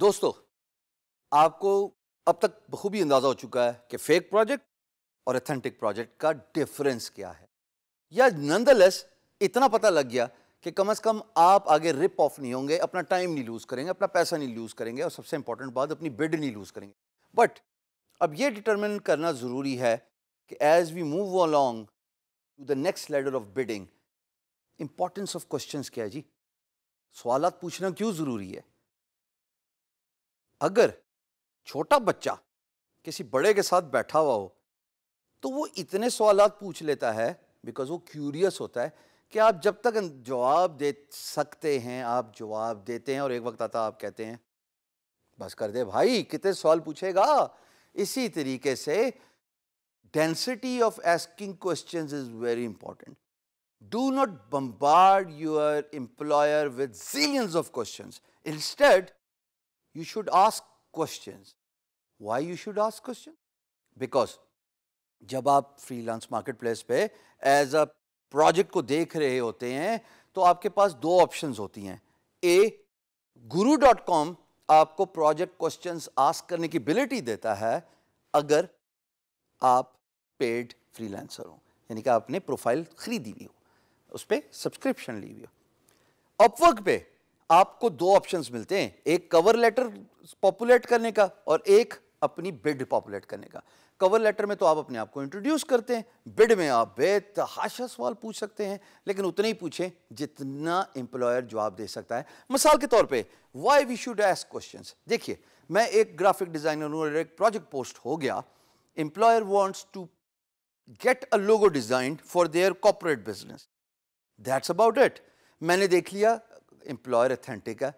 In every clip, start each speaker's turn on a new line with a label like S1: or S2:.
S1: दोस्तों आपको अब तक बखूबी अंदाज़ा हो चुका है कि फेक प्रोजेक्ट और ऑथेंटिक प्रोजेक्ट का डिफरेंस क्या है या नंदलेस इतना पता लग गया कि कम से कम आप आगे रिप ऑफ नहीं होंगे अपना टाइम नहीं लूज़ करेंगे अपना पैसा नहीं लूज़ करेंगे और सबसे इंपॉर्टेंट बात अपनी बिड नहीं लूज़ करेंगे बट अब ये डिटर्मिन करना ज़रूरी है कि as we move along to the next ladder of bidding importance of question क्या है जी सवाल पूछना क्यों ज़रूरी है अगर छोटा बच्चा किसी बड़े के साथ बैठा हुआ हो तो वो इतने सवाल पूछ लेता है बिकॉज वो क्यूरियस होता है कि आप जब तक अं, जवाब दे सकते हैं आप जवाब देते हैं और एक वक्त आता आप कहते हैं बस कर दे भाई कितने सवाल पूछेगा इसी तरीके से density of asking question is very important do not bombard your employer with zillions of question instead you should ask questions. Why you should ask questions? Because जब आप फ्रीलांस मार्केटप्लेस पे एज अ प्रोजेक्ट को देख रहे होते हैं तो आपके पास दो ऑप्शंस होती हैं ए गुरु डॉट कॉम आपको प्रोजेक्ट क्वेश्चंस आस्क करने की एबिलिटी देता है अगर आप पेड फ्रीलांसर हो यानी कि आपने प्रोफाइल खरीदी हुई हो उस पर सब्सक्रिप्शन ली हुई हो अपवर्क पे आपको दो ऑप्शंस मिलते हैं एक कवर लेटर पॉपुलेट करने का और एक अपनी बिड पॉपुलेट करने का कवर लेटर में तो आप अपने आप को इंट्रोड्यूस करते हैं बिड में आप बेतहाशा सवाल पूछ सकते हैं लेकिन उतने ही पूछें जितना एम्प्लॉयर जवाब दे सकता है मिसाल के तौर पे why we should ask question देखिए मैं एक ग्राफिक डिज़ाइनर हूँ एक प्रोजेक्ट पोस्ट हो गया employer wants to get a logo design for their corporate business that's about it मैंने देख लिया एम्प्लॉयर अथेंटिक है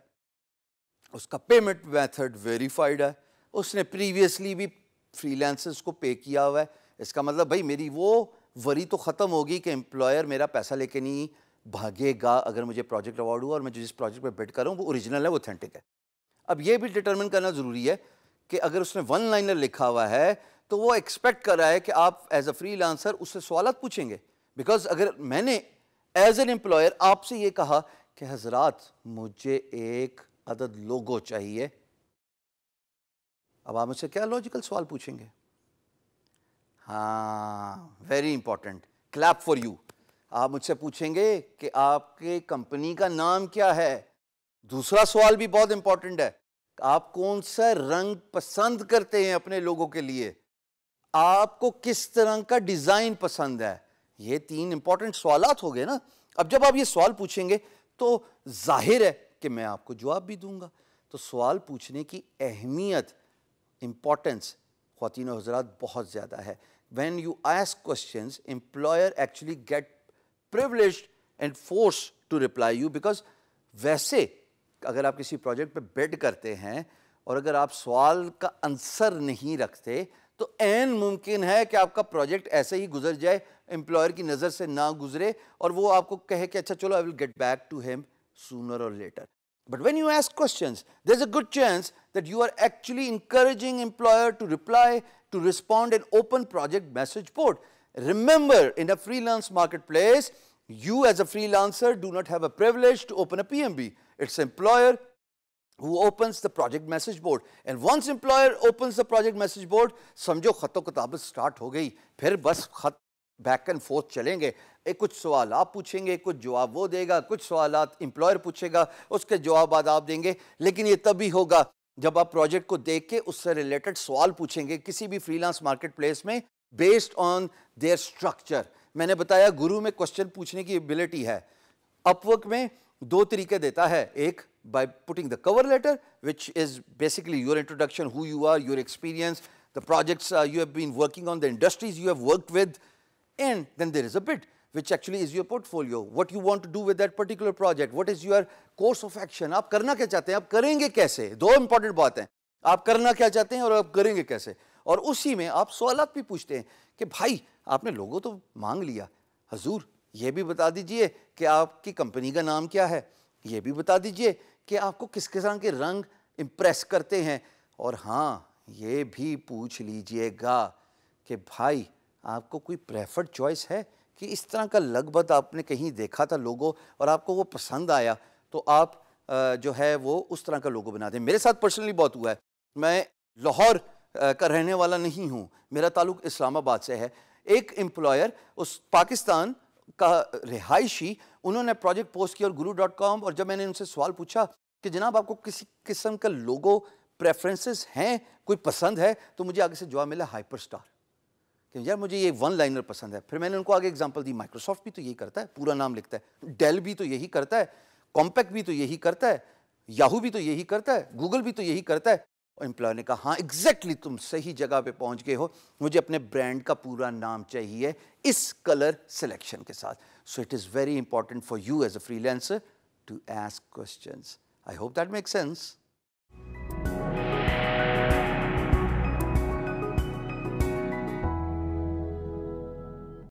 S1: उसका पेमेंट मेथड वेरीफाइड है उसने प्रीवियसली भी फ्रीलांसर्स को पे किया हुआ है इसका मतलब भाई मेरी वो वरी तो ख़त्म होगी कि एम्प्लॉयर मेरा पैसा लेके नहीं भागेगा अगर मुझे प्रोजेक्ट अवार्ड हुआ और मैं जिस प्रोजेक्ट पर बेट करूँ वो ओरिजिनल है वो ऑथेंटिक है अब ये भी डिटर्मिन करना ज़रूरी है कि अगर उसने वन लाइनर लिखा हुआ है तो वो एक्सपेक्ट कर रहा है कि आप एज अ फ्री उससे सवाल पूछेंगे बिकॉज अगर मैंने एज एन एम्प्लॉयर आपसे ये कहा कि हजरात मुझे एक अदद लोगो चाहिए अब आप मुझसे क्या लॉजिकल सवाल पूछेंगे हाँ very important clap for you आप मुझसे पूछेंगे कि आपके कंपनी का नाम क्या है दूसरा सवाल भी बहुत इंपॉर्टेंट है आप कौन सा रंग पसंद करते हैं अपने लोगों के लिए आपको किस तरह का डिज़ाइन पसंद है ये तीन इंपॉर्टेंट सवाल हो गए ना अब जब आप ये सवाल पूछेंगे तो जाहिर है कि मैं आपको जवाब भी दूंगा तो सवाल पूछने की अहमियत इम्पॉर्टेंस खातिन हजरात बहुत ज़्यादा है when you ask question employer actually get privilege and force to reply you because वैसे अगर आप किसी प्रोजेक्ट पे बेड करते हैं और अगर आप सवाल का आंसर नहीं रखते तो एन मुमकिन है कि आपका प्रोजेक्ट ऐसे ही गुजर जाए एम्प्लॉयर की नज़र से ना गुजरे और वो आपको कहे कि अच्छा चलो I will get back to him sooner और later but when you ask question there a good chance that you are actually encouraging employer to reply to respond an open project message port remember in a free lance market place you as a free lancer do not have privilege to open a P M B it's employer who opens the project message board and once employer opens the project message board समझो ख़तों किताबत start हो गई फिर बस ख़त back and fourth चलेंगे एक कुछ सवाल आप पूछेंगे कुछ जवाब वो देगा कुछ सवाल एम्प्लॉयर पूछेगा उसके जवाब आप देंगे लेकिन ये तभी होगा जब आप प्रोजेक्ट को देख के उससे रिलेटेड सवाल पूछेंगे किसी भी फ्रीलांस मार्केट प्लेस में बेस्ड ऑन देयर स्ट्रक्चर मैंने बताया गुरु में क्वेश्चन पूछने की एबिलिटी है अपवर्क में दो तरीके देता है एक by putting the cover letter, which is basically your introduction, who you are, your experience, the projects uh, you have been working on, the industries you have worked with, and then there is a bit which actually is your portfolio, what you want to do with that particular project, what is your course of action, aap karna kya चाहते हैं, aap karenge kaise, do important baat hai, aap karna kya चाहते हैं aur aap karenge kaise, और उसी में आप सवाल भी पूछते हैं कि भाई आपने लोगों तो मांग लिया, हजूर ये भी बता दीजिए कि आपकी कंपनी का नाम क्या है, ये भी बता दीजिए कि आपको किस किस्म के रंग इम्प्रेस करते हैं और हाँ ये भी पूछ लीजिएगा कि भाई आपको कोई प्रेफर्ड चॉइस है कि इस तरह का लगभग आपने कहीं देखा था लोगो और आपको वो पसंद आया तो आप जो है वो उस तरह का लोगो बना दें मेरे साथ पर्सनली बहुत हुआ है मैं लाहौर का रहने वाला नहीं हूँ मेरा ताल्लुक इस्लामाबाद से है एक एम्प्लॉयर उस पाकिस्तान का रिहायशी उन्होंने प्रोजेक्ट पोस्ट किया और गुरु डॉट कॉम और जब मैंने उनसे सवाल पूछा कि जनाब आपको किसी किस्म का लोगो प्रेफरेंसेस हैं कोई पसंद है तो मुझे आगे से जवाब मिला हाइपर स्टार कि यार मुझे ये वन लाइनर पसंद है फिर मैंने उनको आगे एग्जाम्पल दी माइक्रोसॉफ्ट भी तो यही करता है पूरा नाम लिखता है डेल भी तो यही करता है कॉम्पैक्ट भी तो यही करता है याहू भी तो यही करता है गूगल भी तो यही करता है एम्प्लॉय ने कहा हाँ एग्जैक्टली exactly तुम सही जगह पे पहुंच गए हो मुझे अपने ब्रांड का पूरा नाम चाहिए इस कलर सिलेक्शन के साथ so it is very important for you as a freelancer to ask questions I hope that make sense